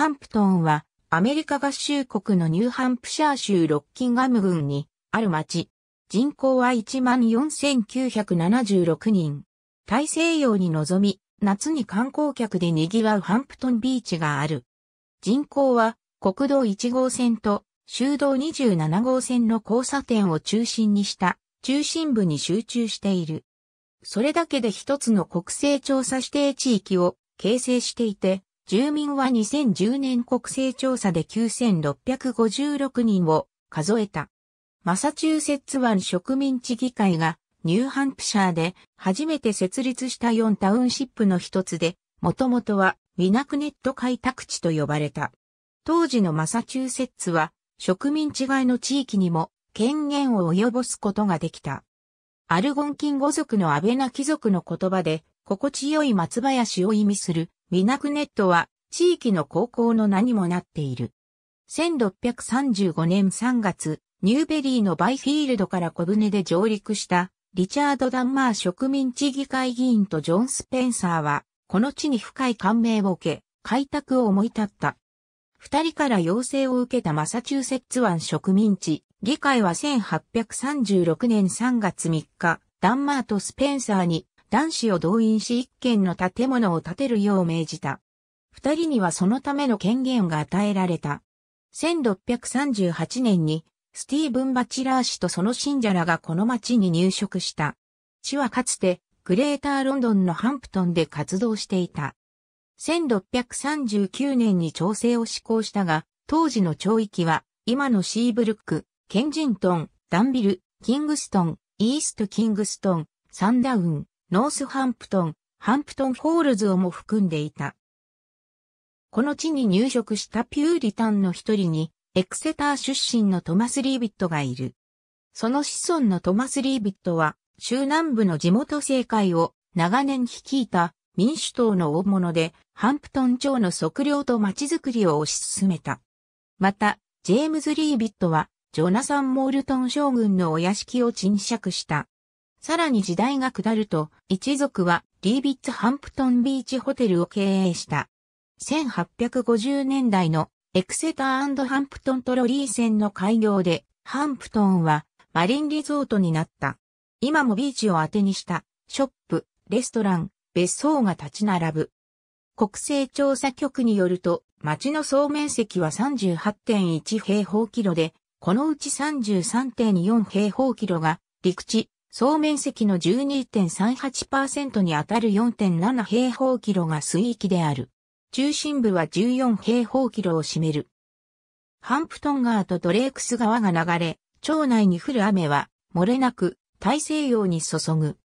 ハンプトンは、アメリカ合衆国のニューハンプシャー州ロッキンガム郡にある町。人口は14,976人。大西洋に臨み、夏に観光客で賑わうハンプトンビーチがある。人口は国道1号線と州道27号線の交差点を中心にした中心部に集中している。それだけで一つの国勢調査指定地域を形成していて、住民は2010年国勢調査で9656人を数えた。マサチューセッツ湾植民地議会がニューハンプシャーで初めて設立した4タウンシップの一つで、もともとはウィナクネット開拓地と呼ばれた。当時のマサチューセッツは植民地外の地域にも権限を及ぼすことができた。アルゴンキン語族のアベナ貴族の言葉で、心地よい松林を意味するミナクネットは地域の高校の名にもなっている。1635年3月、ニューベリーのバイフィールドから小舟で上陸したリチャード・ダンマー植民地議会議員とジョン・スペンサーは、この地に深い感銘を受け、開拓を思い立った。二人から要請を受けたマサチューセッツ湾植民地、議会は1836年3月3日、ダンマーとスペンサーに男子を動員し一軒の建物を建てるよう命じた。二人にはそのための権限が与えられた。1638年にスティーブン・バチラー氏とその信者らがこの町に入植した。地はかつてグレーターロンドンのハンプトンで活動していた。1639年に調整を施行したが、当時の町域は今のシーブルック、ケンジントン、ダンビル、キングストン、イーストキングストン、サンダウン、ノースハンプトン、ハンプトンホールズをも含んでいた。この地に入植したピューリタンの一人に、エクセター出身のトマス・リービットがいる。その子孫のトマス・リービットは、州南部の地元政界を長年率いた民主党の大物で、ハンプトン町の測量と街づくりを推し進めた。また、ジェームズ・リービットは、ジョナサン・モールトン将軍のお屋敷を沈借した。さらに時代が下ると、一族はリービッツハンプトンビーチホテルを経営した。1850年代のエクセターハンプトントロリー線の開業で、ハンプトンはマリンリゾートになった。今もビーチを当てにした、ショップ、レストラン、別荘が立ち並ぶ。国勢調査局によると、町の総面積は38.1平方キロで、このうち33.4平方キロが陸地、総面積の12.38%にあたる4.7平方キロが水域である。中心部は14平方キロを占める。ハンプトン川とドレークス川が流れ、町内に降る雨は、漏れなく、大西洋に注ぐ。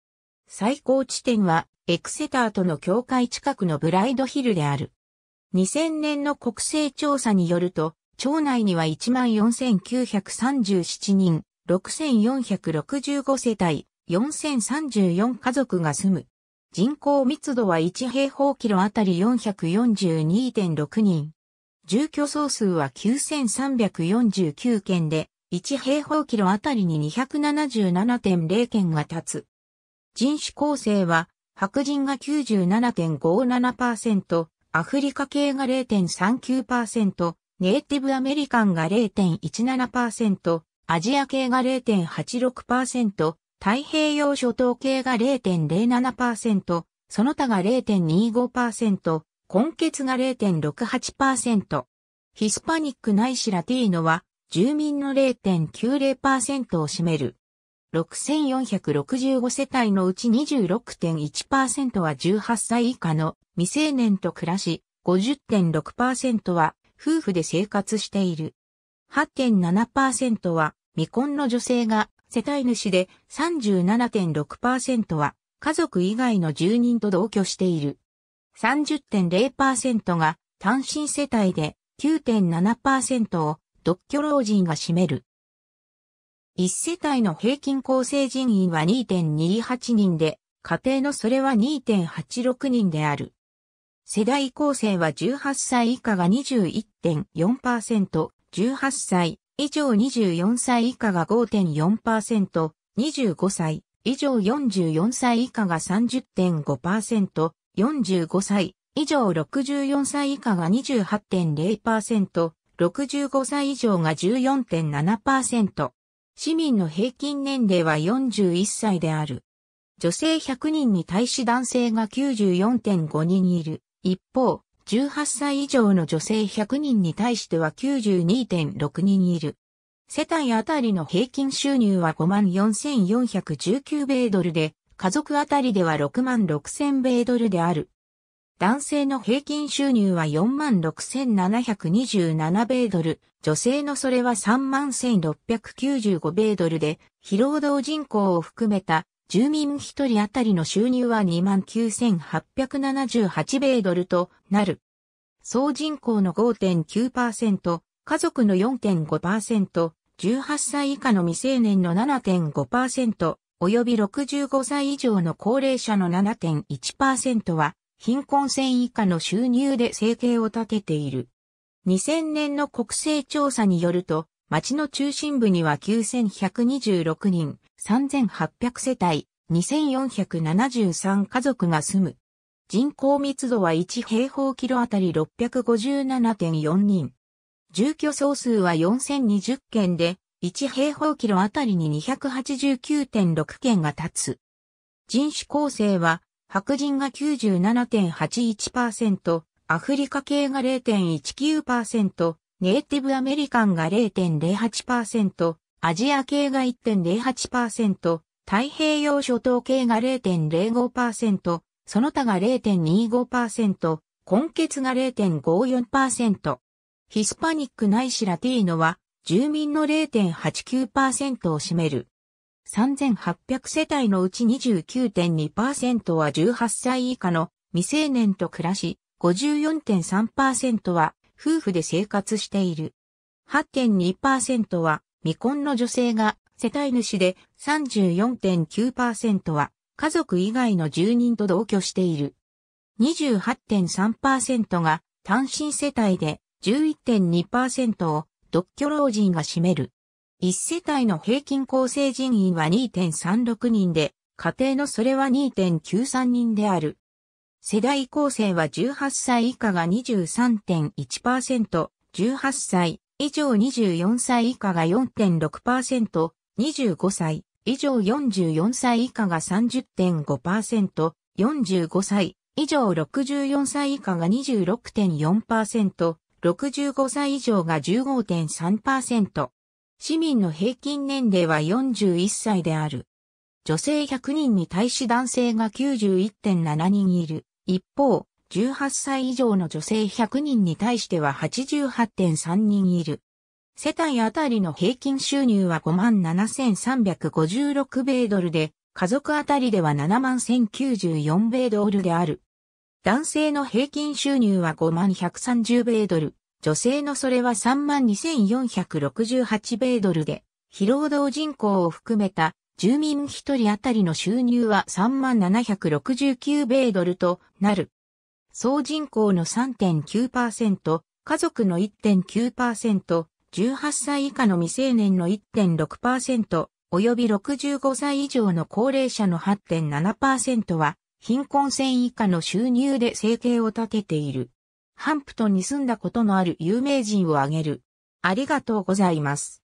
最高地点は、エクセターとの境界近くのブライドヒルである。2000年の国勢調査によると、町内には14,937人、6465世帯4034家族が住む。人口密度は1平方キロあたり442.6人。住居総数は9349件で、1平方キロあたりに277.0件が立つ。人種構成は、白人が97.57%、アフリカ系が0.39%、ネイティブアメリカンが0.17%、アジア系が0.86%、太平洋諸島系が0.07%、その他が0.25%、根血が0.68%。ヒスパニックないしラティーノは住民の0.90%を占める。6465世帯のうち26.1%は18歳以下の未成年と暮らし、50.6%は夫婦で生活している。8.7%は未婚の女性が世帯主で37.6%は家族以外の住人と同居している。30.0%が単身世帯で9.7%を独居老人が占める。1世帯の平均構成人員は2.28人で、家庭のそれは2.86人である。世代構成は18歳以下が21.4%、18歳以上24歳以下が5.4%、25歳以上44歳以下が30.5%、45歳以上64歳以下が28.0%、65歳以上が14.7%。市民の平均年齢は41歳である。女性100人に対し男性が94.5人いる。一方、18歳以上の女性100人に対しては92.6人いる。世帯あたりの平均収入は54,419米ドルで、家族あたりでは66,000米ドルである。男性の平均収入は46,727米ドル、女性のそれは31,695米ドルで、非労働人口を含めた住民1人当たりの収入は29,878米ドルとなる。総人口の5.9%、家族の4.5%、18歳以下の未成年の7.5%、及び65歳以上の高齢者の7.1%は、貧困線以下の収入で生計を立てている。2000年の国勢調査によると、町の中心部には9126人、3800世帯、2473家族が住む。人口密度は1平方キロあたり657.4人。住居総数は4020件で、1平方キロあたりに289.6件が立つ。人種構成は、白人が97.81%、アフリカ系が0.19%、ネイティブアメリカンが0.08%、アジア系が1.08%、太平洋諸島系が0.05%、その他が0.25%、根血が0.54%。ヒスパニックないしラティーノは住民の0.89%を占める。3800世帯のうち29.2%は18歳以下の未成年と暮らし、54.3%は夫婦で生活している。8.2%は未婚の女性が世帯主で34.9%は家族以外の住人と同居している。28.3%が単身世帯で11.2%を独居老人が占める。1世帯の平均構成人員は2.36人で、家庭のそれは2.93人である。世代構成は18歳以下が23.1%、18歳以上24歳以下が4.6%、25歳以上44歳以下が30.5%、45歳以上64歳以下が26.4%、65歳以上が15.3%。市民の平均年齢は41歳である。女性100人に対し男性が91.7人いる。一方、18歳以上の女性100人に対しては88.3人いる。世帯あたりの平均収入は57,356米ドルで、家族あたりでは71,094米ドルである。男性の平均収入は5130米ドル、女性のそれは32,468米ドルで、非労働人口を含めた住民一人当たりの収入は3769米ドルとなる。総人口の3.9%、家族の1.9%、18歳以下の未成年の1.6%、及び65歳以上の高齢者の8.7%は、貧困線以下の収入で生計を立てている。ハンプトンに住んだことのある有名人を挙げる。ありがとうございます。